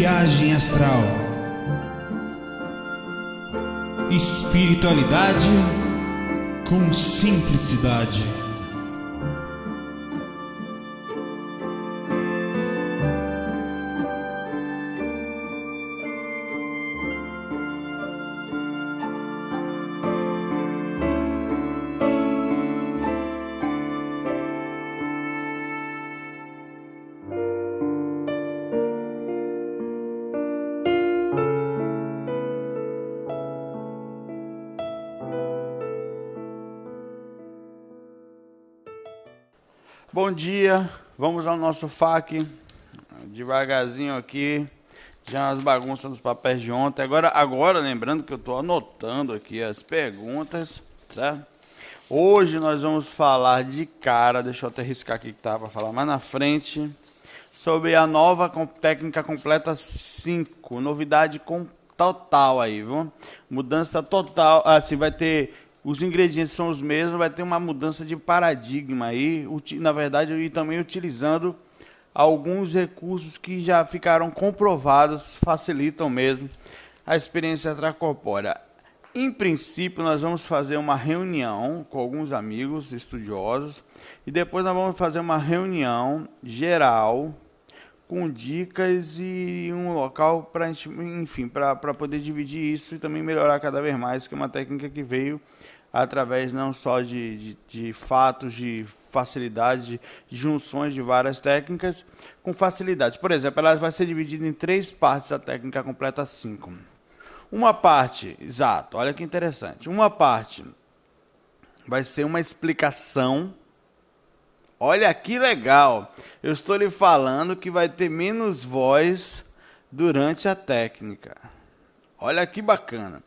viagem astral, espiritualidade com simplicidade. Bom dia, vamos ao nosso FAQ, devagarzinho aqui, já as bagunças dos papéis de ontem. Agora, agora lembrando que eu estou anotando aqui as perguntas, certo? Hoje nós vamos falar de cara, deixa eu até riscar aqui que tá para falar mais na frente, sobre a nova técnica completa 5, novidade total aí, viu? Mudança total, assim, vai ter os ingredientes são os mesmos, vai ter uma mudança de paradigma aí, na verdade, e também utilizando alguns recursos que já ficaram comprovados, facilitam mesmo a experiência tracopórea. Em princípio, nós vamos fazer uma reunião com alguns amigos estudiosos e depois nós vamos fazer uma reunião geral com dicas e um local para, enfim, para poder dividir isso e também melhorar cada vez mais, que é uma técnica que veio através não só de, de, de fatos, de facilidades, de, junções de várias técnicas com facilidades. Por exemplo, ela vai ser dividida em três partes, a técnica completa 5. Uma parte, exato, olha que interessante. Uma parte vai ser uma explicação. Olha que legal! Eu estou lhe falando que vai ter menos voz durante a técnica. Olha que bacana.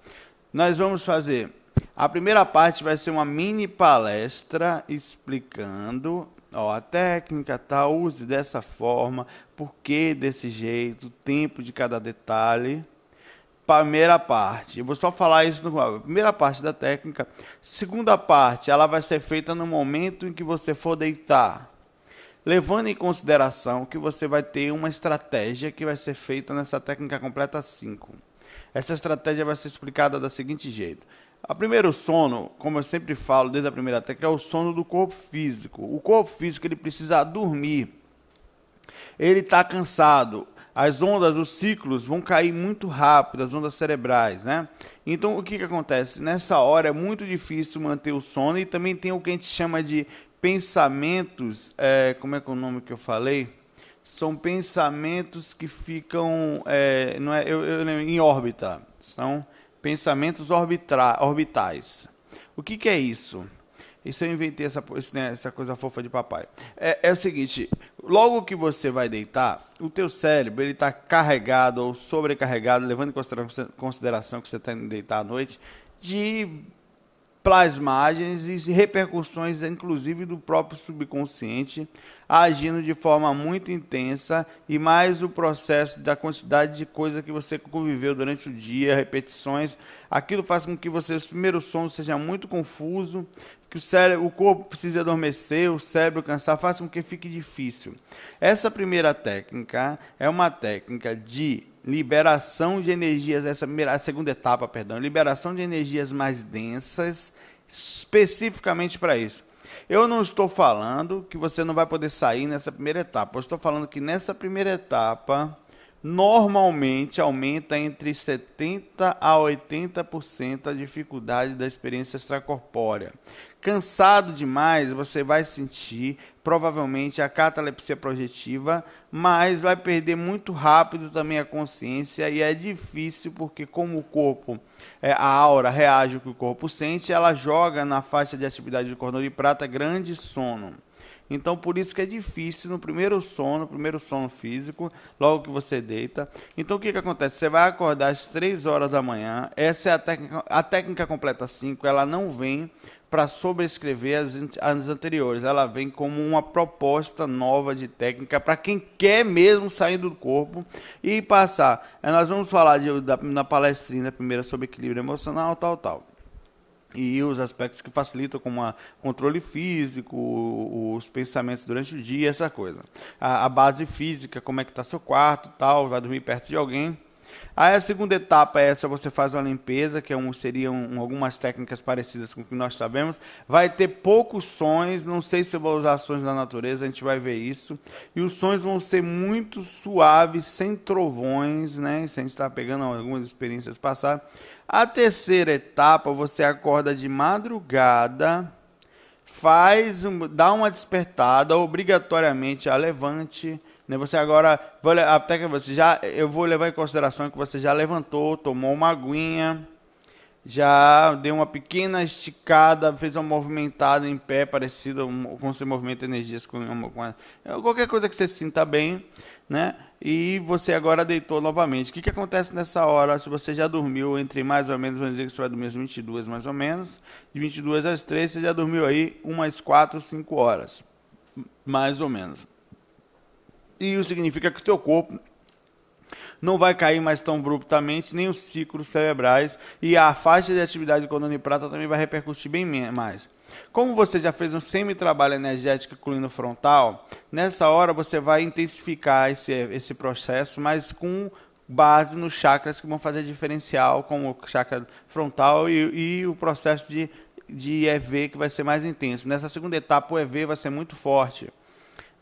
Nós vamos fazer a primeira parte vai ser uma mini palestra explicando ó, a técnica, tá? Use dessa forma, por que desse jeito, o tempo de cada detalhe. Primeira parte, eu vou só falar isso no primeira parte da técnica. Segunda parte, ela vai ser feita no momento em que você for deitar, levando em consideração que você vai ter uma estratégia que vai ser feita nessa técnica completa 5. Essa estratégia vai ser explicada da seguinte jeito: a primeiro sono, como eu sempre falo desde a primeira técnica, é o sono do corpo físico. O corpo físico ele precisa dormir. Ele está cansado. As ondas, os ciclos vão cair muito rápido, as ondas cerebrais, né? Então o que, que acontece? Nessa hora é muito difícil manter o sono e também tem o que a gente chama de pensamentos. É, como é que é o nome que eu falei? São pensamentos que ficam é, não é, eu, eu, em órbita. São pensamentos orbitais. O que, que é isso? Isso eu inventei essa, né, essa coisa fofa de papai. É, é, o seguinte: logo que você vai deitar, o teu cérebro ele está carregado ou sobrecarregado, levando em consideração que você está indo deitar à noite, de plasmagens e repercussões, inclusive do próprio subconsciente, agindo de forma muito intensa e mais o processo da quantidade de coisa que você conviveu durante o dia, repetições, aquilo faz com que você, o primeiro sono seja muito confuso, que o, cérebro, o corpo precisa adormecer, o cérebro cansar, faça com que fique difícil. Essa primeira técnica é uma técnica de liberação de energias, essa primeira, a segunda etapa, perdão, liberação de energias mais densas, especificamente para isso. Eu não estou falando que você não vai poder sair nessa primeira etapa. Eu estou falando que nessa primeira etapa normalmente aumenta entre 70% a 80% a dificuldade da experiência extracorpórea. Cansado demais, você vai sentir provavelmente a catalepsia projetiva, mas vai perder muito rápido também a consciência e é difícil porque como o corpo, é, a aura reage ao que o corpo sente, ela joga na faixa de atividade do cordão de prata grande sono. Então, por isso que é difícil no primeiro sono, primeiro sono físico, logo que você deita. Então, o que, que acontece? Você vai acordar às 3 horas da manhã. Essa é a técnica, a técnica completa 5, ela não vem para sobrescrever as, as anteriores. Ela vem como uma proposta nova de técnica para quem quer mesmo sair do corpo e passar. É, nós vamos falar de, da, na palestrina primeira sobre equilíbrio emocional, tal, tal e os aspectos que facilitam, como o controle físico, os pensamentos durante o dia, essa coisa. A, a base física, como é que está seu quarto, tal, vai dormir perto de alguém. Aí a segunda etapa é essa, você faz uma limpeza, que é um, seriam um, algumas técnicas parecidas com o que nós sabemos. Vai ter poucos sons, não sei se eu vou usar sons da natureza, a gente vai ver isso. E os sons vão ser muito suaves, sem trovões, né? Se a gente está pegando algumas experiências passadas. A terceira etapa, você acorda de madrugada, faz, dá uma despertada, obrigatoriamente a levante né? Você agora, até que você já, eu vou levar em consideração que você já levantou, tomou uma aguinha, já deu uma pequena esticada, fez uma movimentada em pé, parecida com seu movimento energias, com, com é, qualquer coisa que você se sinta bem, né? E você agora deitou novamente. O que, que acontece nessa hora? Se você já dormiu entre mais ou menos, vamos dizer que você vai dormir às 22 mais ou menos, de 22 às 3, você já dormiu aí umas 4, 5 horas, mais ou menos. E isso significa que o teu corpo não vai cair mais tão abruptamente, nem os ciclos cerebrais, e a faixa de atividade econômica prata também vai repercutir bem mais. Como você já fez um semi-trabalho energético incluindo frontal, nessa hora você vai intensificar esse, esse processo, mas com base nos chakras que vão fazer diferencial, como o chakra frontal e, e o processo de, de EV que vai ser mais intenso. Nessa segunda etapa, o EV vai ser muito forte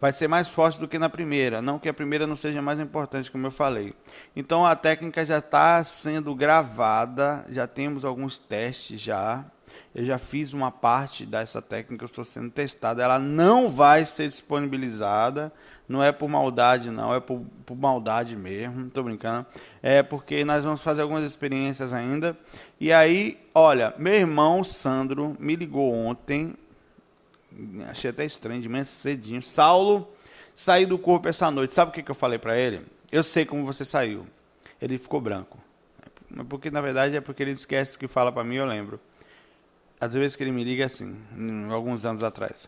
vai ser mais forte do que na primeira. Não que a primeira não seja mais importante, como eu falei. Então a técnica já está sendo gravada, já temos alguns testes já. Eu já fiz uma parte dessa técnica, eu estou sendo testada. Ela não vai ser disponibilizada. Não é por maldade, não, é por, por maldade mesmo. Estou brincando. É porque nós vamos fazer algumas experiências ainda. E aí, olha, meu irmão Sandro me ligou ontem Achei até estranho, de manhã cedinho. Saulo saiu do corpo essa noite. Sabe o que, que eu falei para ele? Eu sei como você saiu. Ele ficou branco. É porque, na verdade, é porque ele esquece o que fala para mim, eu lembro. Às vezes que ele me liga é assim, alguns anos atrás.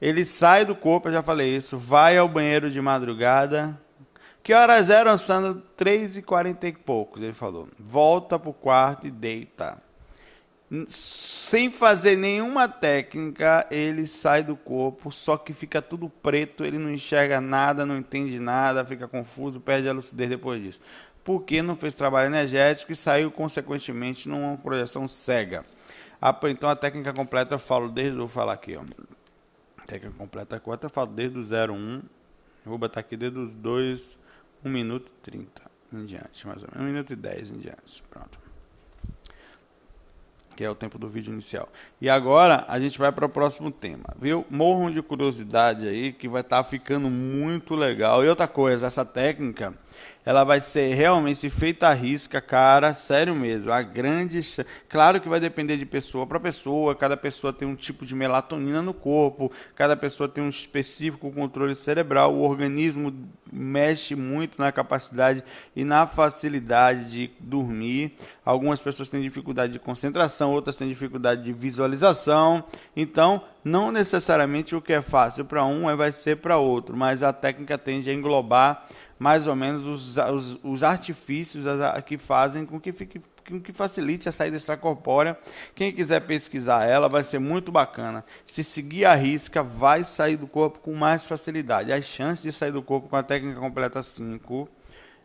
Ele sai do corpo, eu já falei isso, vai ao banheiro de madrugada. Que horas eram, Sandro? 3 e 40 e poucos, ele falou. Volta pro quarto e deita sem fazer nenhuma técnica, ele sai do corpo, só que fica tudo preto, ele não enxerga nada, não entende nada, fica confuso, perde a lucidez depois disso. Porque não fez trabalho energético e saiu, consequentemente, numa projeção cega. Ah, então a técnica completa eu falo desde. Vou falar aqui, ó. Técnica completa quanto eu falo desde o 01. Vou botar aqui desde os 2, 1 minuto e 30 em diante, mais ou menos. 1 minuto e 10 em diante. Pronto que é o tempo do vídeo inicial. E agora a gente vai para o próximo tema, viu? Morram de curiosidade aí, que vai estar tá ficando muito legal. E outra coisa, essa técnica ela vai ser realmente feita a risca, cara, sério mesmo. A grande, claro que vai depender de pessoa para pessoa, cada pessoa tem um tipo de melatonina no corpo, cada pessoa tem um específico controle cerebral, o organismo mexe muito na capacidade e na facilidade de dormir. Algumas pessoas têm dificuldade de concentração, outras têm dificuldade de visualização. Então, não necessariamente o que é fácil para um é, vai ser para outro, mas a técnica tende a englobar mais ou menos os, os, os artifícios que fazem com que fique que facilite a saída extracorpórea. Quem quiser pesquisar ela, vai ser muito bacana. Se seguir a risca, vai sair do corpo com mais facilidade. As chances de sair do corpo com a técnica completa 5,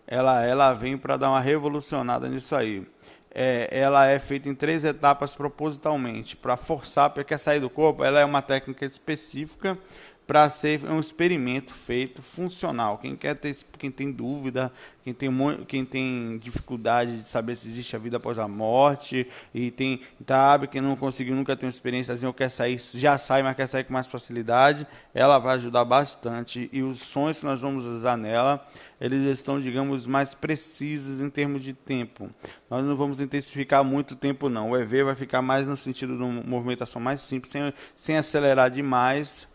ela, ela vem para dar uma revolucionada nisso aí. É, ela é feita em três etapas propositalmente, para forçar, porque a saída do corpo ela é uma técnica específica para ser um experimento feito funcional. Quem quer ter, quem tem dúvida, quem tem, quem tem dificuldade de saber se existe a vida após a morte e tem sabe tá, ah, quem não conseguiu nunca tem uma experiência assim, ou quer sair já sai mas quer sair com mais facilidade, ela vai ajudar bastante e os sons que nós vamos usar nela eles estão digamos mais precisos em termos de tempo. Nós não vamos intensificar muito tempo não. O EV vai ficar mais no sentido de uma movimentação mais simples, sem, sem acelerar demais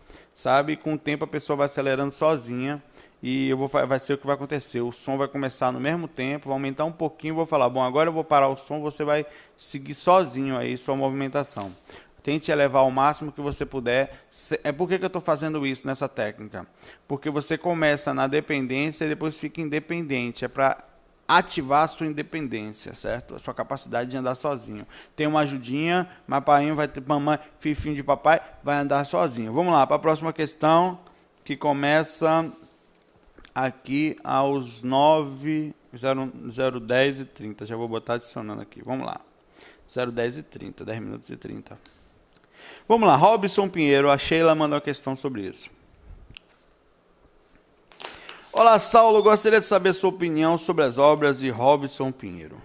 sabe? E com o tempo a pessoa vai acelerando sozinha e eu vou, vai ser o que vai acontecer. O som vai começar no mesmo tempo, vai aumentar um pouquinho, vou falar, bom, agora eu vou parar o som, você vai seguir sozinho aí sua movimentação. Tente elevar ao máximo que você puder. É por que, que eu estou fazendo isso nessa técnica? Porque você começa na dependência e depois fica independente. É para ativar a sua independência, certo? A sua capacidade de andar sozinho. Tem uma ajudinha, mas pai vai ter mamãe, fifinho de papai, vai andar sozinho. Vamos lá, para a próxima questão, que começa aqui aos 9, 0, 0 10 e 30. Já vou botar adicionando aqui. Vamos lá. 0, 10 e 30, 10 minutos e 30. Vamos lá, Robson Pinheiro, a Sheila mandou uma questão sobre isso. Olá, Saulo. Gostaria de saber sua opinião sobre as obras de Robson Pinheiro.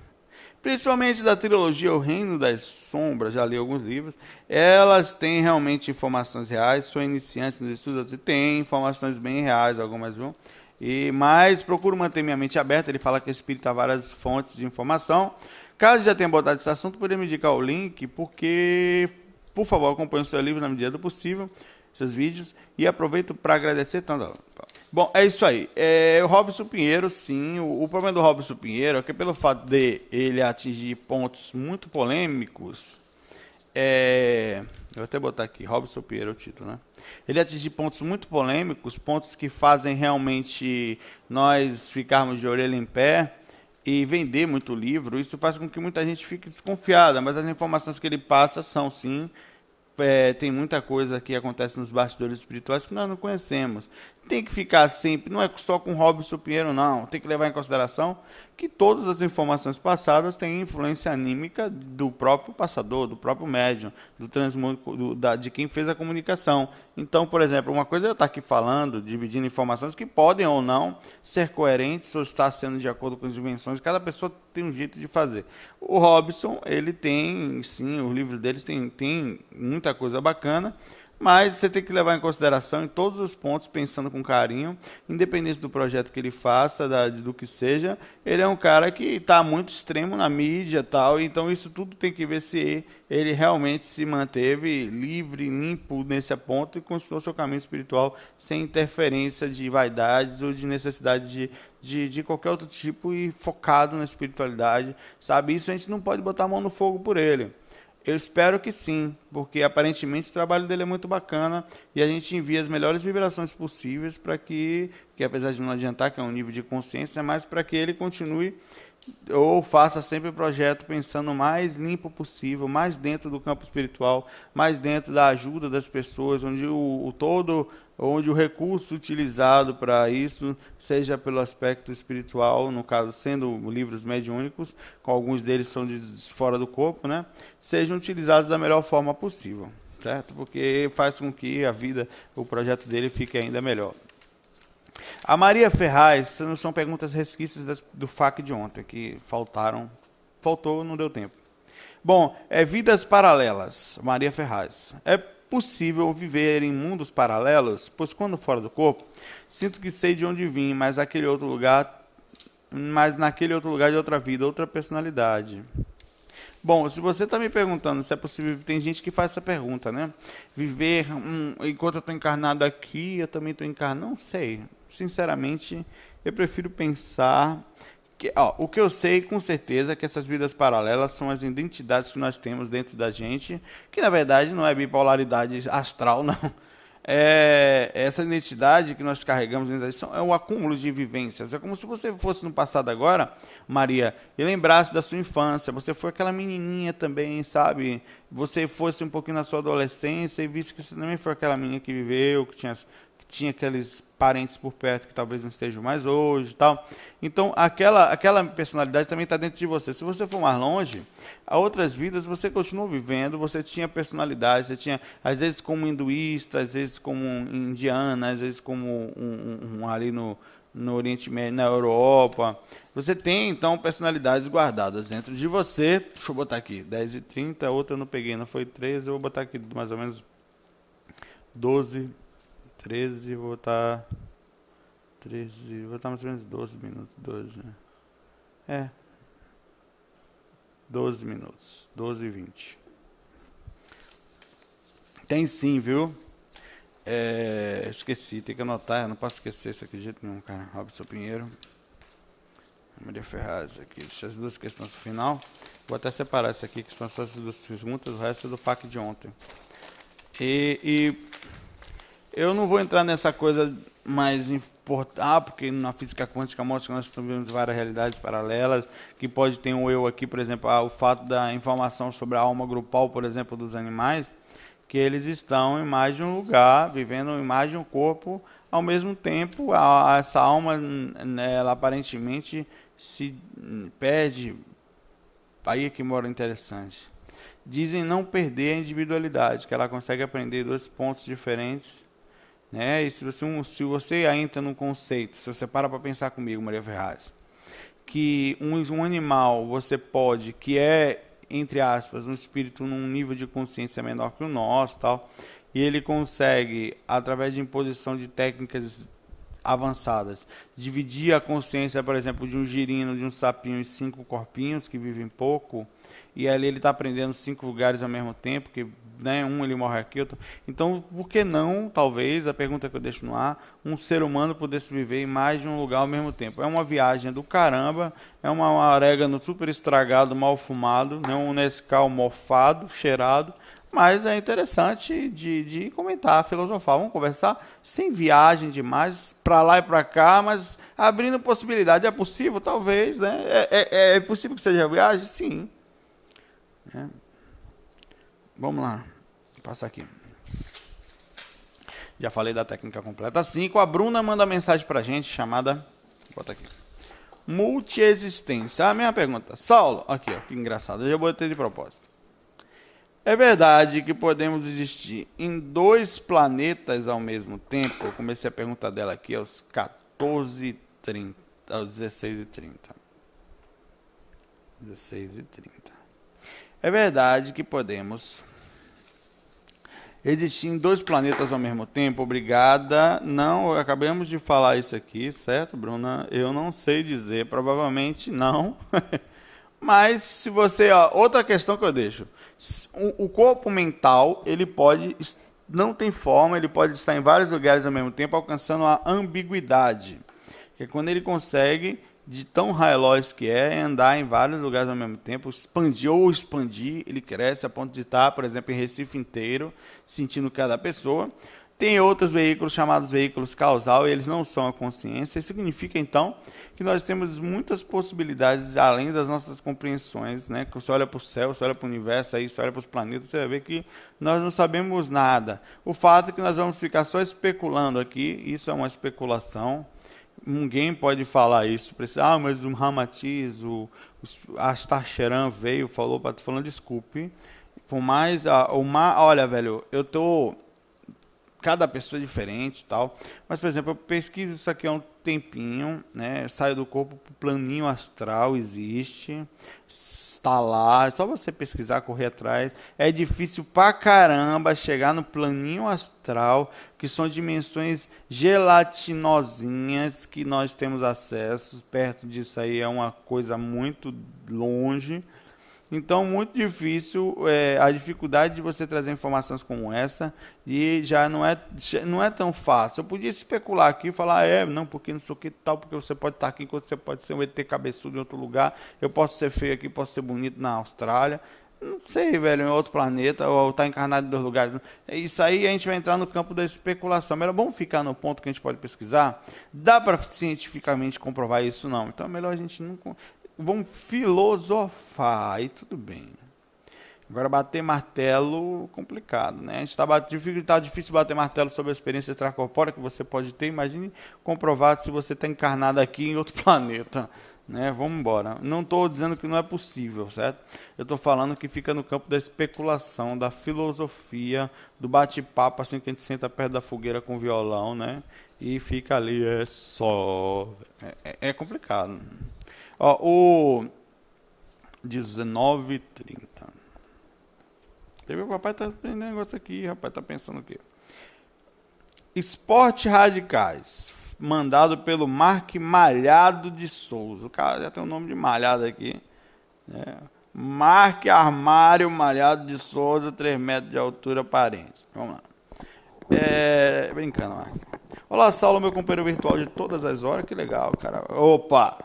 Principalmente da trilogia O Reino das Sombras, já li alguns livros. Elas têm realmente informações reais. Sou iniciante nos estudos, e tem informações bem reais, algumas vão. E, mas procuro manter minha mente aberta. Ele fala que o espírito há tá várias fontes de informação. Caso já tenha botado esse assunto, poderia me indicar o link, porque, por favor, acompanhe o seu livro na medida do possível, seus vídeos, e aproveito para agradecer tanto. Bom, é isso aí. É, o Robson Pinheiro, sim. O, o, problema do Robson Pinheiro é que, pelo fato de ele atingir pontos muito polêmicos, é, eu vou até botar aqui: Robson Pinheiro é o título, né? Ele atingir pontos muito polêmicos, pontos que fazem realmente nós ficarmos de orelha em pé e vender muito livro, isso faz com que muita gente fique desconfiada, mas as informações que ele passa são sim. É, tem muita coisa que acontece nos bastidores espirituais que nós não conhecemos tem que ficar sempre, não é só com Robson Pinheiro, não. Tem que levar em consideração que todas as informações passadas têm influência anímica do próprio passador, do próprio médium, do da de quem fez a comunicação. Então, por exemplo, uma coisa é eu estar aqui falando, dividindo informações que podem ou não ser coerentes ou estar sendo de acordo com as invenções. Cada pessoa tem um jeito de fazer. O Robson, ele tem, sim, os livros deles tem, tem muita coisa bacana mas você tem que levar em consideração em todos os pontos, pensando com carinho, independente do projeto que ele faça, da, do que seja, ele é um cara que está muito extremo na mídia tal, então isso tudo tem que ver se ele realmente se manteve livre, limpo nesse ponto e construiu seu caminho espiritual sem interferência de vaidades ou de necessidade de, de, de, qualquer outro tipo e focado na espiritualidade, sabe? Isso a gente não pode botar a mão no fogo por ele. Eu espero que sim, porque aparentemente o trabalho dele é muito bacana e a gente envia as melhores vibrações possíveis para que, que apesar de não adiantar que é um nível de consciência, mas para que ele continue ou faça sempre o projeto pensando o mais limpo possível, mais dentro do campo espiritual, mais dentro da ajuda das pessoas, onde o, o todo, onde o recurso utilizado para isso seja pelo aspecto espiritual, no caso sendo livros mediúnicos, com alguns deles são de, fora do corpo, né? Sejam utilizados da melhor forma possível, certo? Porque faz com que a vida, o projeto dele fique ainda melhor. A Maria Ferraz, são perguntas resquícios das, do FAC de ontem, que faltaram. Faltou, não deu tempo. Bom, é Vidas Paralelas, Maria Ferraz. É possível viver em mundos paralelos, pois quando fora do corpo, sinto que sei de onde vim, mas aquele outro lugar, mas naquele outro lugar de outra vida, outra personalidade. Bom, se você está me perguntando se é possível, tem gente que faz essa pergunta, né? Viver enquanto eu estou encarnado aqui, eu também estou encarnado. Não sei. Sinceramente, eu prefiro pensar que, ó, o que eu sei com certeza é que essas vidas paralelas são as identidades que nós temos dentro da gente, que na verdade não é bipolaridade astral, não é, essa identidade que nós carregamos é um acúmulo de vivências. É como se você fosse no passado agora, Maria, e lembrasse da sua infância. Você foi aquela menininha também, sabe? Você fosse um pouquinho na sua adolescência e visse que você também foi aquela menina que viveu, que tinha tinha aqueles parentes por perto que talvez não estejam mais hoje tal. Então, aquela, aquela personalidade também está dentro de você. Se você for mais longe, a outras vidas você continua vivendo, você tinha personalidade, você tinha, às vezes, como hinduísta, às vezes, como indiana, às vezes, como um, um, um ali no, no Oriente Médio, na Europa. Você tem, então, personalidades guardadas dentro de você. Deixa eu botar aqui, 10 e 30 outra eu não peguei, não foi 13, eu vou botar aqui mais ou menos 12 13, vou estar. 13, vou estar mais ou menos 12 minutos, 12, né? É. 12 minutos, 12 e 20. Tem sim, viu? É, esqueci, tem que anotar, eu não posso esquecer isso aqui de jeito nenhum, cara. Robson Pinheiro. Maria Ferraz aqui. Essas duas questões no final. Vou até separar isso aqui, que são essas duas perguntas, o resto é do PAC de ontem. E, e eu não vou entrar nessa coisa mais importante, ah, porque na física quântica mostra que nós temos várias realidades paralelas, que pode ter um eu aqui, por exemplo, ah, o fato da informação sobre a alma grupal, por exemplo, dos animais, que eles estão em mais de um lugar, vivendo em mais de um corpo, ao mesmo tempo, a, a, essa alma, ela aparentemente se perde. Aí é que mora interessante. Dizem não perder a individualidade, que ela consegue aprender dois pontos diferentes né? E se você, um, se você entra num conceito, se você para para pensar comigo, Maria Ferraz, que um, um animal você pode, que é, entre aspas, um espírito num nível de consciência menor que o nosso, tal, e ele consegue, através de imposição de técnicas avançadas, dividir a consciência, por exemplo, de um girino, de um sapinho em cinco corpinhos que vivem pouco, e ali ele está aprendendo cinco lugares ao mesmo tempo, que né, um ele morre aqui. Outro... Então, por que não, talvez, a pergunta que eu deixo no ar, um ser humano pudesse viver em mais de um lugar ao mesmo tempo? É uma viagem do caramba, é uma orégano super estragado, mal fumado, né, um Nescau mofado, cheirado, mas é interessante de, de comentar, filosofar, vamos conversar sem viagem demais, para lá e para cá, mas abrindo possibilidade. É possível? Talvez, né? É, é, é possível que seja viagem? Sim. É. Vamos lá. Vou passar aqui. Já falei da técnica completa 5. A Bruna manda mensagem pra gente chamada. Bota aqui. Multiexistência. A minha pergunta. Saulo, aqui, ó, que engraçado. Eu já botei de propósito. É verdade que podemos existir em dois planetas ao mesmo tempo? Eu comecei a pergunta dela aqui aos 14h30. Aos 16h30. 16h30. É verdade que podemos existir em dois planetas ao mesmo tempo. Obrigada. Não, acabamos de falar isso aqui, certo, Bruna? Eu não sei dizer, provavelmente não. Mas se você, ó, outra questão que eu deixo. O, corpo mental, ele pode não tem forma, ele pode estar em vários lugares ao mesmo tempo, alcançando a ambiguidade, que é quando ele consegue de tão high loss que é, andar em vários lugares ao mesmo tempo, expandir ou expandir, ele cresce a ponto de estar, por exemplo, em Recife inteiro, sentindo cada pessoa. Tem outros veículos chamados veículos causal e eles não são a consciência. Isso significa, então, que nós temos muitas possibilidades além das nossas compreensões. Né? Que você olha para o céu, você olha para o universo, aí, você olha para os planetas, você vai ver que nós não sabemos nada. O fato é que nós vamos ficar só especulando aqui, isso é uma especulação, Ninguém pode falar isso. Ah, mas o Ramatiz, o, o Astacheran veio, falou para tu falando, desculpe. Por mais. A, o mar, olha, velho, eu tô cada pessoa é diferente e tal. Mas, por exemplo, eu pesquiso isso aqui há um tempinho, né? Saio do corpo, o planinho astral existe, está lá, é só você pesquisar, correr atrás. É difícil pra caramba chegar no planinho astral, que são dimensões gelatinosinhas que nós temos acesso. Perto disso aí é uma coisa muito longe. Então, muito difícil é, a dificuldade de você trazer informações como essa e já não é, não é tão fácil. Eu podia especular aqui e falar, é, não, porque não sei o que tal, porque você pode estar aqui enquanto você pode ser um ET cabeçudo em outro lugar, eu posso ser feio aqui, posso ser bonito na Austrália. Não sei, velho, em outro planeta, ou estar tá encarnado em dois lugares. Isso aí a gente vai entrar no campo da especulação. Melhor vamos ficar no ponto que a gente pode pesquisar. Dá para cientificamente comprovar isso, não. Então é melhor a gente não vão filosofar, e tudo bem. Agora, bater martelo, complicado, né? Está tá difícil bater martelo sobre a experiência extracorpórea que você pode ter. Imagine comprovado se você está encarnado aqui em outro planeta, né? Vamos embora. Não estou dizendo que não é possível, certo? Eu estou falando que fica no campo da especulação, da filosofia, do bate-papo, assim que a gente senta perto da fogueira com violão, né? E fica ali, é só... é, é, é complicado, Ó, o 19:30. 30. Você viu? O papai tá aprendendo negócio aqui, rapaz, tá pensando o quê? Esporte Radicais, mandado pelo Mark Malhado de Souza. O cara já tem o um nome de Malhado aqui. Né? Mark Armário Malhado de Souza, 3 metros de altura, aparência. Vamos lá. É, brincando, Mark. Olá, Saulo, meu companheiro virtual de todas as horas. Que legal, cara. Opa!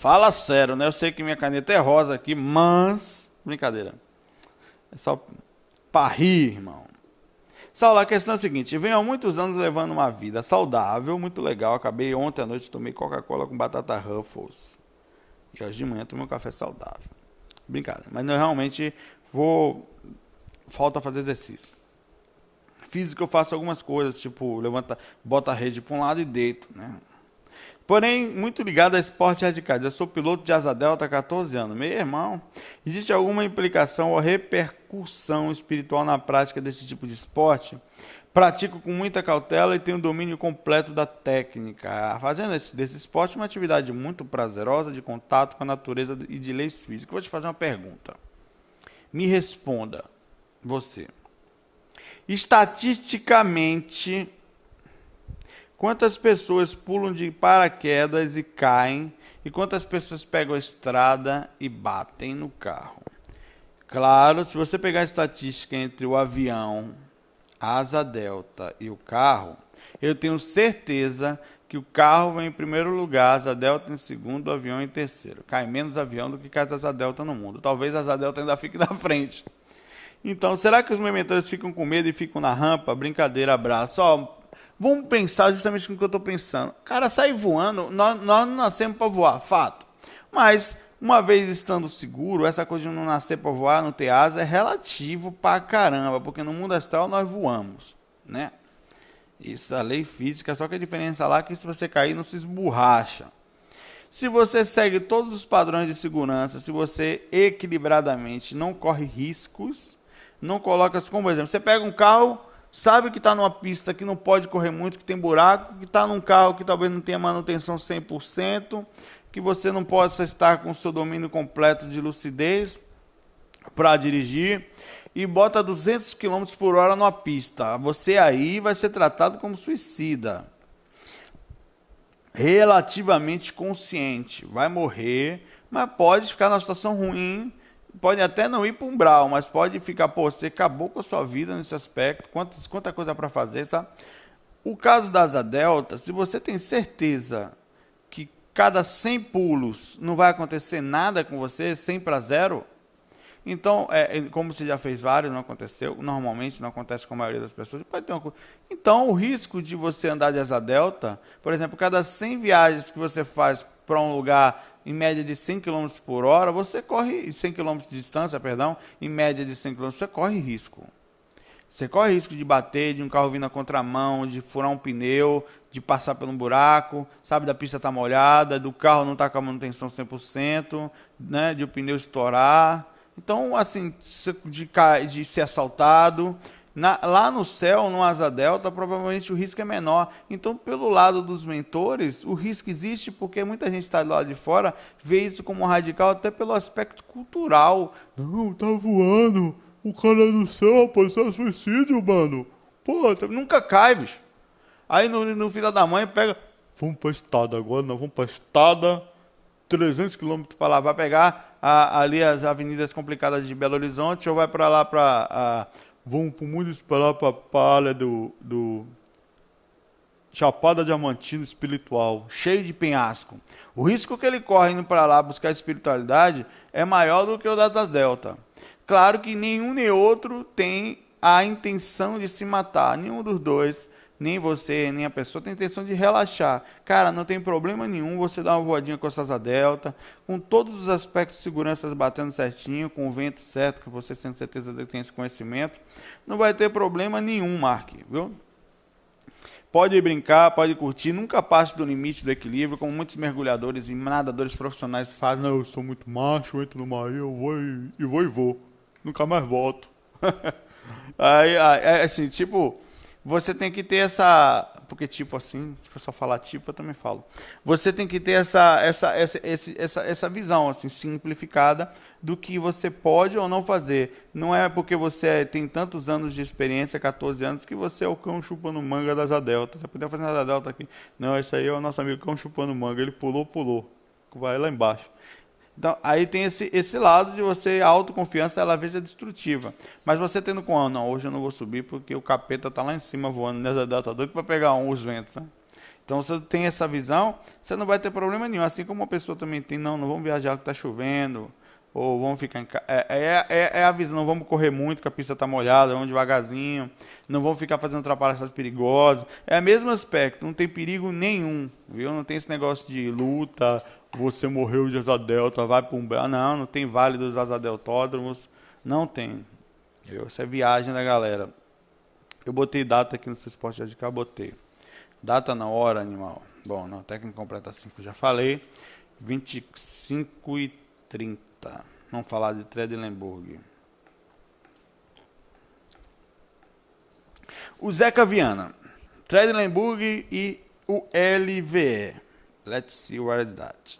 Fala sério, né? Eu sei que minha caneta é rosa aqui, mas. Brincadeira. É só rir, irmão. Saulo, a questão é a seguinte: venho há muitos anos levando uma vida saudável, muito legal. Acabei ontem à noite, tomei Coca-Cola com batata Ruffles. E hoje de manhã tomei um café saudável. Brincadeira. Mas eu realmente vou. Falta fazer exercício. Físico eu faço algumas coisas, tipo, levanta, bota a rede para um lado e deito, né? Porém, muito ligado a esportes radicais. Eu sou piloto de asa delta há 14 anos. Meu irmão, existe alguma implicação ou repercussão espiritual na prática desse tipo de esporte? Pratico com muita cautela e tenho domínio completo da técnica, fazendo esse, desse esporte uma atividade muito prazerosa de contato com a natureza e de leis físicas. Vou te fazer uma pergunta. Me responda, você. Estatisticamente, Quantas pessoas pulam de paraquedas e caem, e quantas pessoas pegam a estrada e batem no carro. Claro, se você pegar a estatística entre o avião, a asa delta e o carro, eu tenho certeza que o carro vem em primeiro lugar, asa delta em segundo, o avião em terceiro. Cai menos avião do que cai asa delta no mundo. Talvez a asa delta ainda fique na frente. Então, será que os meus ficam com medo e ficam na rampa? Brincadeira, abraço. Ó, Vamos pensar justamente o que eu estou pensando. Cara, sair voando, nós, nós não nascemos para voar, fato. Mas, uma vez estando seguro, essa coisa de não nascer para voar, não ter asa, é relativo pra caramba, porque no mundo astral nós voamos, né? Isso é a lei física, só que a diferença lá é que se você cair, não se esborracha. Se você segue todos os padrões de segurança, se você equilibradamente não corre riscos, não coloca, como por exemplo, você pega um carro sabe que está numa pista que não pode correr muito, que tem buraco, que está num carro que talvez não tenha manutenção 100%, que você não possa estar com o seu domínio completo de lucidez para dirigir e bota 200 km por hora numa pista. Você aí vai ser tratado como suicida. Relativamente consciente. Vai morrer, mas pode ficar numa situação ruim pode até não ir para um brau, mas pode ficar, pô, você acabou com a sua vida nesse aspecto, quantas quanta coisa para fazer, sabe? O caso da asa delta, se você tem certeza que cada 100 pulos não vai acontecer nada com você, 100 para zero, então, é, é, como você já fez vários, não aconteceu, normalmente não acontece com a maioria das pessoas, pode ter uma coisa. Então, o risco de você andar de asa delta, por exemplo, cada 100 viagens que você faz para um lugar em média de 100 km por hora, você corre 100 km de distância, perdão, em média de 100 km, você corre risco. Você corre risco de bater, de um carro vindo na contramão, de furar um pneu, de passar por um buraco, sabe, da pista estar tá molhada, do carro não estar tá com a manutenção 100%, né, de o pneu estourar. Então, assim, de, de ser assaltado, na, lá no céu, no asa delta, provavelmente o risco é menor. Então, pelo lado dos mentores, o risco existe porque muita gente está do lado de fora, vê isso como radical até pelo aspecto cultural. Não, tá voando. O cara é do céu, rapaz, é suicídio, mano. Pô, tá- nunca cai, bicho. Aí no, no filho da mãe pega. Vamos pra estada agora, não, vamos pra estada. 300 quilômetros para lá, vai pegar a, ali as avenidas complicadas de Belo Horizonte ou vai para lá para vão por muitos para a palha do, do Chapada Diamantina espiritual, cheio de penhasco. O risco que ele corre indo para lá buscar espiritualidade é maior do que o das Delta. Claro que nenhum nem outro tem a intenção de se matar, nenhum dos dois nem você, nem a pessoa tem intenção de relaxar. Cara, não tem problema nenhum você dar uma voadinha com essa asa delta, com todos os aspectos de segurança batendo certinho, com o vento certo, que você tem certeza de que tem esse conhecimento. Não vai ter problema nenhum, Mark, viu? Pode brincar, pode curtir, nunca parte do limite do equilíbrio, como muitos mergulhadores e nadadores profissionais fazem. Não, eu sou muito macho, eu entro no mar, eu vou e, e vou e vou. Nunca mais volto. aí, aí, é assim, tipo, você tem que ter essa. Porque, tipo assim, se eu só falar tipo, eu também falo. Você tem que ter essa, essa, essa, essa, essa visão assim, simplificada do que você pode ou não fazer. Não é porque você tem tantos anos de experiência, 14 anos, que você é o cão chupando manga das adeltas. Você podia fazer a delta aqui. Não, Esse aí é o nosso amigo cão chupando manga. Ele pulou, pulou. Vai lá embaixo. Então, aí tem esse, esse lado de você, a autoconfiança, ela às vezes é destrutiva. Mas você tendo com, ano ah, não, hoje eu não vou subir porque o capeta tá lá em cima voando, nessa data doido para pegar um, os ventos, né? Então, você tem essa visão, você não vai ter problema nenhum. Assim como uma pessoa também tem, não, não vamos viajar que tá chovendo, ou vamos ficar em casa. É, é, é, é, a visão, não vamos correr muito, que a pista está molhada, vamos devagarzinho não vão ficar fazendo ultrapassagens perigosas. É o mesmo aspecto, não tem perigo nenhum, viu? Não tem esse negócio de luta, você morreu de asa delta, vai para um... Não, não tem vale dos asa deltódromos, não tem. Eu, essa é viagem da galera. Eu botei data aqui no seu esporte de cá, botei. Data na hora, animal. Bom, não, técnica completa 5 já falei. 25 e 30. Vamos falar de Tredelenburg. O Zeca Viana, Tredelenburg e o LVE. Let's see what is that.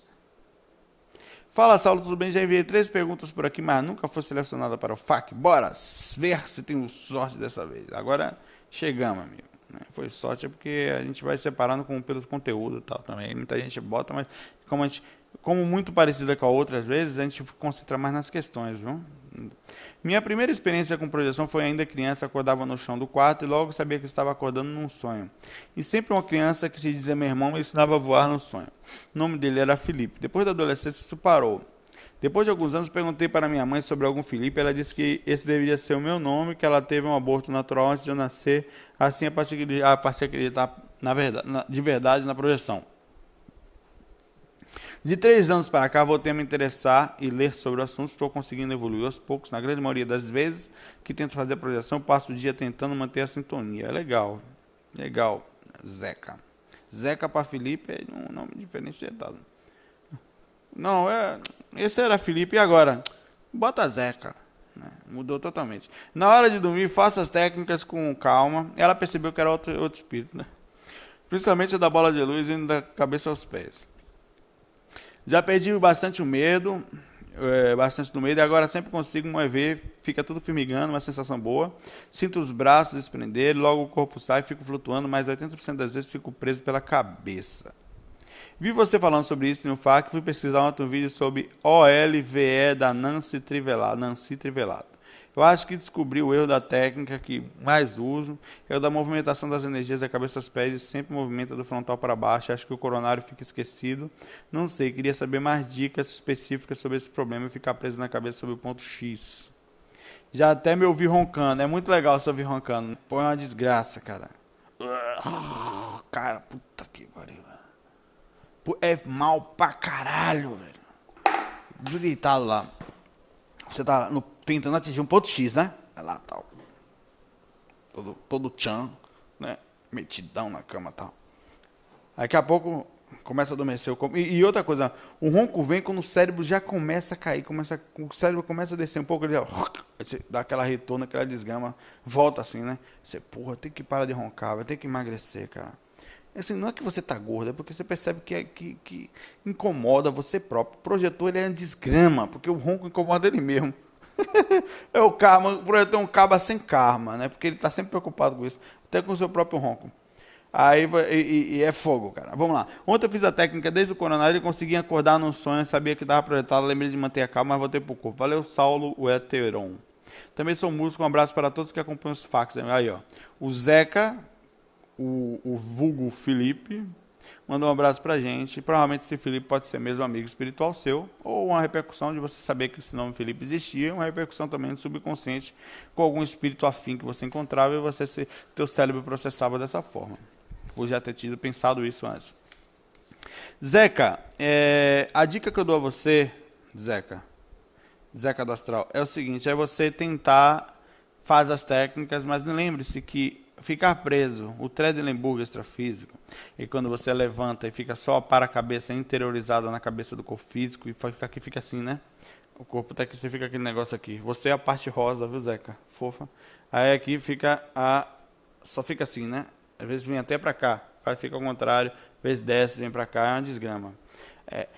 Fala, Saulo, tudo bem? Já enviei três perguntas por aqui, mas nunca foi selecionada para o FAC. Bora ver se tenho sorte dessa vez. Agora chegamos, amigo. Né? Foi sorte é porque a gente vai separando com, pelo conteúdo e tal também. Muita gente bota, mas como, gente, como muito parecida com a vezes, a gente concentra mais nas questões, viu? Minha primeira experiência com projeção foi ainda criança, acordava no chão do quarto e logo sabia que estava acordando num sonho. E sempre uma criança que se dizia meu irmão me ensinava a voar no sonho. O nome dele era Felipe. Depois da adolescência, isso parou. Depois de alguns anos, perguntei para minha mãe sobre algum Felipe. Ela disse que esse deveria ser o meu nome, que ela teve um aborto natural antes de eu nascer, assim a partir de acreditar na verdade, de verdade na projeção. De três anos para cá, voltei a me interessar e ler sobre o assunto. Estou conseguindo evoluir aos poucos. Na grande maioria das vezes que tento fazer a projeção, eu passo o dia tentando manter a sintonia. É legal. Legal, Zeca. Zeca para Felipe é um nome diferenciado. Não, é. Esse era Felipe e agora? Bota Zeca. Né? Mudou totalmente. Na hora de dormir, faça as técnicas com calma. Ela percebeu que era outro, outro espírito, né? Principalmente da bola de luz indo da cabeça aos pés. Já perdi bastante o medo, é, bastante do medo, e agora sempre consigo me mover, fica tudo fumigando, uma sensação boa. Sinto os braços desprender, logo o corpo sai, fico flutuando, mas 80% das vezes fico preso pela cabeça. Vi você falando sobre isso no FAQ, fui pesquisar outro vídeo sobre OLVE da Nancy Trivelado. Nancy Trivelado. Eu acho que descobri o erro da técnica que mais uso, é o da movimentação das energias da cabeça aos pés e sempre movimenta do frontal para baixo. Acho que o coronário fica esquecido. Não sei, queria saber mais dicas específicas sobre esse problema e ficar preso na cabeça sobre o ponto X. Já até me ouvi roncando. É muito legal se ouvir roncando. Pô, é uma desgraça, cara. Cara, puta que pariu. É mal pra caralho, velho. Deitado lá. Você tá no tentando atingir um ponto X, né? Vai lá, tal. Todo, todo tchan, né? Metidão na cama, tal. Daqui a pouco começa a adormecer o corpo. E, e, outra coisa, o ronco vem quando o cérebro já começa a cair, começa, o cérebro começa a descer um pouco, ele já dá aquela retorno, aquela desgrama, volta assim, né? Você, porra, tem que parar de roncar, vai ter que emagrecer, cara. Assim, não é que você tá gordo, é porque você percebe que, é, que, que incomoda você próprio. O projetor ele é desgrama, porque o ronco incomoda ele mesmo. é o karma, o projeto é um caba sem karma, né? Porque ele está sempre preocupado com isso, até com o seu próprio ronco. Aí e, e, é fogo, cara. Vamos lá. Ontem eu fiz a técnica desde o coronário e consegui acordar num sonho. Sabia que dava projetado, lembrei de manter a calma, mas voltei pro corpo. Valeu, Saulo Ueteron. Também sou músico, um abraço para todos que acompanham os fax. Né? Aí, ó. O Zeca, o, o vulgo Felipe, mandou um abraço pra gente. Provavelmente esse Felipe pode ser mesmo amigo espiritual seu, ou uma repercussão de você saber que esse nome Felipe existia, uma repercussão também no subconsciente com algum espírito afim que você encontrava e você se, teu cérebro processava dessa forma. Por já ter tido pensado isso antes. Zeca, é, a dica que eu dou a você, Zeca, Zeca do Astral, é o seguinte, é você tentar faz as técnicas, mas lembre-se que ficar preso, o Tredelenburg extrafísico, e quando você levanta e fica só para a cabeça interiorizada na cabeça do corpo físico, e fica aqui, fica assim, né? O corpo tá aqui, você fica aquele negócio aqui. Você é a parte rosa, viu, Zeca? Fofa. Aí aqui fica a. Só fica assim, né? Às vezes vem até para cá, aí fica ao contrário, às vezes desce, vem para cá, é uma desgrama. É...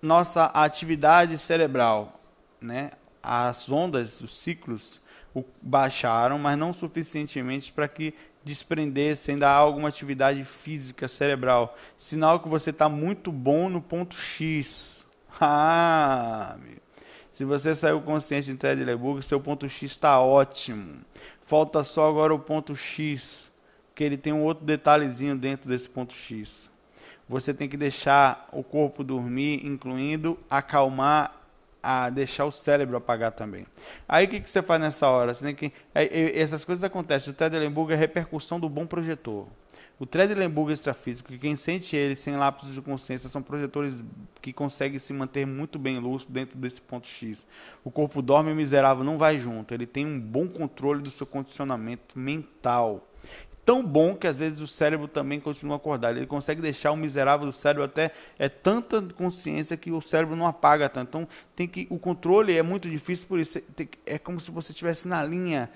Nossa atividade cerebral, né? As ondas, os ciclos o baixaram, mas não suficientemente para que desprendesse, ainda alguma atividade física cerebral. Sinal que você está muito bom no ponto X. Ah, se você saiu consciente de Ted Lebug, seu ponto X está ótimo. Falta só agora o ponto X, que ele tem um outro detalhezinho dentro desse ponto X. Você tem que deixar o corpo dormir, incluindo acalmar a deixar o cérebro apagar também. Aí o que, que você faz nessa hora? Você tem que, é, é, essas coisas acontecem. O Tredelenburg é a repercussão do bom projetor. O Tredelenburg extrafísico, que quem sente ele sem lapsos de consciência, são projetores que conseguem se manter muito bem lúcido dentro desse ponto X. O corpo dorme miserável, não vai junto. Ele tem um bom controle do seu condicionamento mental tão bom que às vezes o cérebro também continua acordado. Ele consegue deixar o miserável do cérebro até é tanta consciência que o cérebro não apaga tanto. Então tem que o controle é muito difícil por isso tem, é como se você estivesse na linha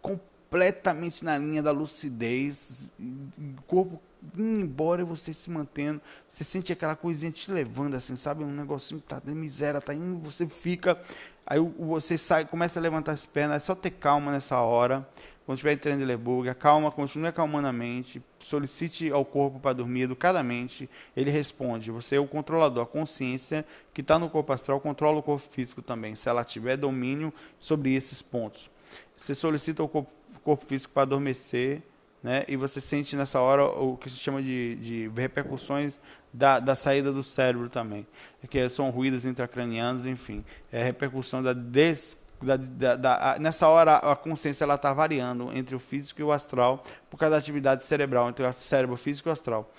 completamente na linha da lucidez, o corpo indo embora e você se mantendo, você sente aquela coisinha te levando assim, sabe, um negocinho que tá de é miséria, tá indo, você fica, aí você sai, começa a levantar as pernas, é só ter calma nessa hora. Quando estiver entrando em lebuga, calma, continue acalmando a mente, solicite ao corpo para dormir educadamente. Ele responde: Você é o controlador. A consciência que está no corpo astral controla o corpo físico também, se ela tiver domínio sobre esses pontos. Você solicita ao corpo, corpo físico para adormecer, né? E você sente nessa hora o que se chama de, de repercussões da, da, saída do cérebro também, é que são ruídos intracranianos, enfim, é repercussão da des da, da, da, nessa hora a consciência ela está variando entre o físico e o astral por causa da atividade cerebral entre o cérebro físico e o astral.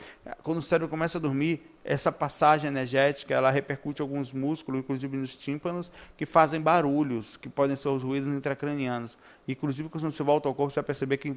Quando o cérebro começa a dormir, essa passagem energética ela repercute alguns músculos, inclusive nos tímpanos, que fazem barulhos, que podem ser os ruídos intracranianos. Inclusive, quando você volta ao corpo, você vai perceber que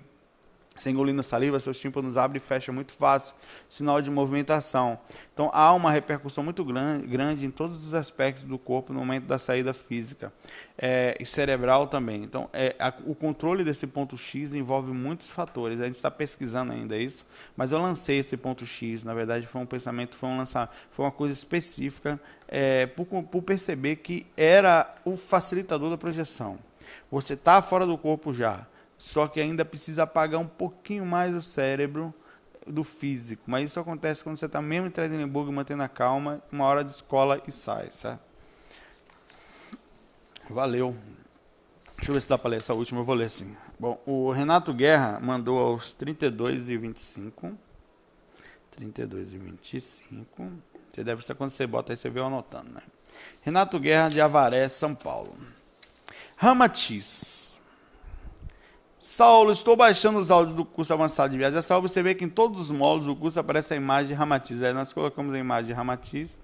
você engolindo saliva, seus tímpanos abrem e fecham muito fácil, sinal de movimentação. Então há uma repercussão muito grande, grande em todos os aspectos do corpo no momento da saída física é, e cerebral também. Então é, a, o controle desse ponto X envolve muitos fatores. A gente está pesquisando ainda isso, mas eu lancei esse ponto X. Na verdade foi um pensamento, foi um lançar, foi uma coisa específica é, por, por perceber que era o facilitador da projeção. Você está fora do corpo já só que ainda precisa apagar um pouquinho mais o cérebro do físico. Mas isso acontece quando você está mesmo entrando em bug, mantendo a calma, uma hora de escola e sai, certo? Valeu. Deixa eu ver se dá para ler essa última, eu vou ler sim. Bom, o Renato Guerra mandou aos 32 e 25. 32 e 25. Você deve estar quando você bota aí, você vê eu anotando, né? Renato Guerra de Avaré, São Paulo. Ramatiz. Saulo, estou baixando os áudios do curso avançado de viagem astral. Você vê que em todos os módulos do curso aparece a imagem de Ramatiz. Aí nós colocamos a imagem de Ramatiz,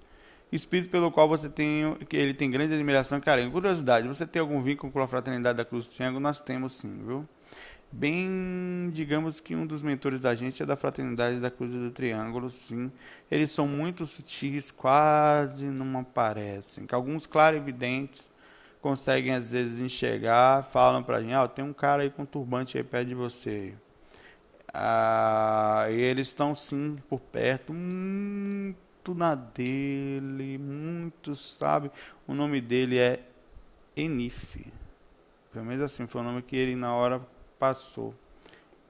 espírito pelo qual você tem, que ele tem grande admiração e carinho. Curiosidade, você tem algum vínculo com a fraternidade da Cruz do Triângulo? Nós temos sim, viu? Bem, digamos que um dos mentores da gente é da fraternidade da Cruz do Triângulo, sim. Eles são muito sutis, quase não aparecem. Alguns claro evidentes, conseguem às vezes enxergar, falam pra gente, ó, oh, tem um cara aí com turbante aí perto de você. Ah, e eles estão sim por perto, muito na dele, muito, sabe? O nome dele é Enif. Pelo menos assim, foi o nome que ele na hora passou.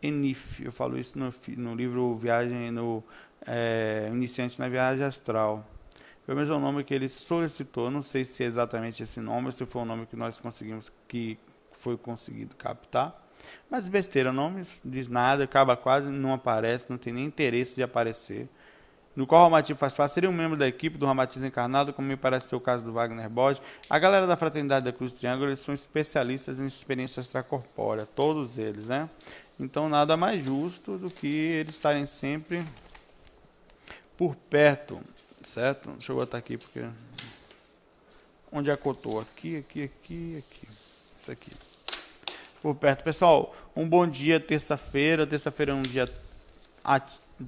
Enif, eu falo isso no, no livro Viagem no é, Iniciante na Viagem Astral. Pelo menos é o nome que ele solicitou, não sei se é exatamente esse nome ou se foi o nome que nós conseguimos, que foi conseguido captar. Mas besteira, nomes diz nada, acaba quase, não aparece, não tem nem interesse de aparecer. No qual o Ramatiz faz parte, seria um membro da equipe do Ramatiz Encarnado, como me parece ser o caso do Wagner Bode. A galera da Fraternidade da Cruz Triângulo, eles são especialistas em experiência extracorpórea, todos eles, né? Então nada mais justo do que eles estarem sempre por perto. Certo? Deixa eu botar aqui porque. Onde acotou? Aqui, aqui, aqui, aqui. Isso aqui. Por perto. Pessoal, um bom dia, terça-feira. Terça-feira é um dia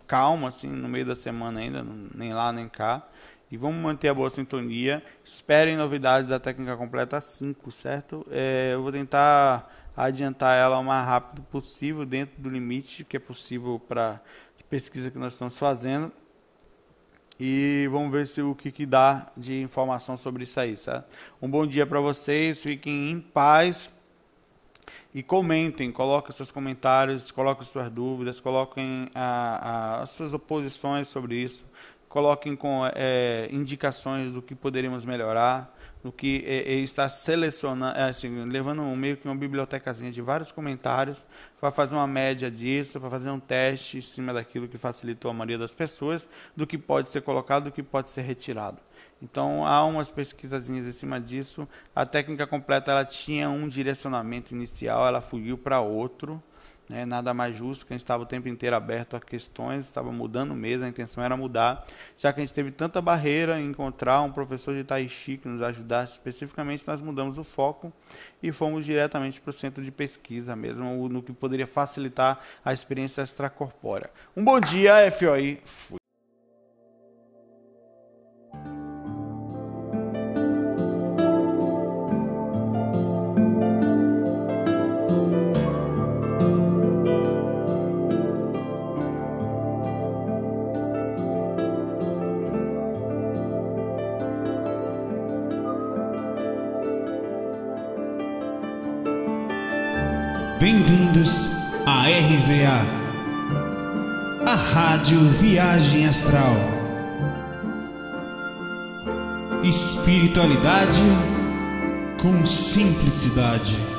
calmo, assim, no meio da semana ainda, nem lá nem cá. E vamos manter a boa sintonia. Esperem novidades da técnica completa 5, certo? É, eu vou tentar adiantar ela o mais rápido possível, dentro do limite que é possível para pesquisa que nós estamos fazendo e vamos ver se o que, que dá de informação sobre isso aí, tá? Um bom dia para vocês, fiquem em paz e comentem, coloquem seus comentários, coloquem suas dúvidas, coloquem a, a, as suas oposições sobre isso, coloquem com é, indicações do que poderíamos melhorar do que ele é, é, está selecionando, é, assim, levando um, meio que uma bibliotecazinha de vários comentários, para fazer uma média disso, para fazer um teste em cima daquilo que facilitou a maioria das pessoas, do que pode ser colocado, do que pode ser retirado. Então há umas pesquisazinhas em cima disso. A técnica completa ela tinha um direcionamento inicial, ela fugiu para outro né? Nada mais justo, que a gente estava o tempo inteiro aberto a questões, estava mudando mesmo, a intenção era mudar, já que a gente teve tanta barreira em encontrar um professor de Tai Chi que nos ajudasse especificamente, nós mudamos o foco e fomos diretamente para o centro de pesquisa mesmo, no que poderia facilitar a experiência extracorpórea. Um bom dia, FOI. Fui. Rádio Viagem Astral. Espiritualidade com simplicidade.